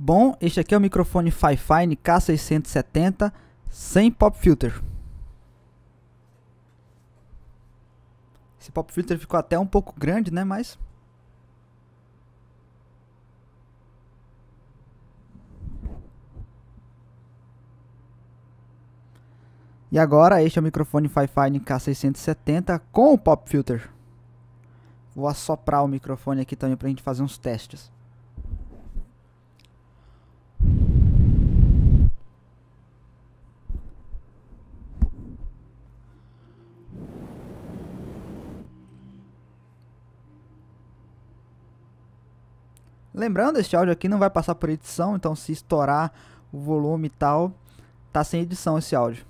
Bom, este aqui é o microfone Fifine K670 sem pop filter. Esse pop filter ficou até um pouco grande, né, mas E agora este é o microfone Fifine K670 com o pop filter. Vou assoprar o microfone aqui também para a gente fazer uns testes. Lembrando, este áudio aqui não vai passar por edição, então se estourar o volume e tal, tá sem edição esse áudio.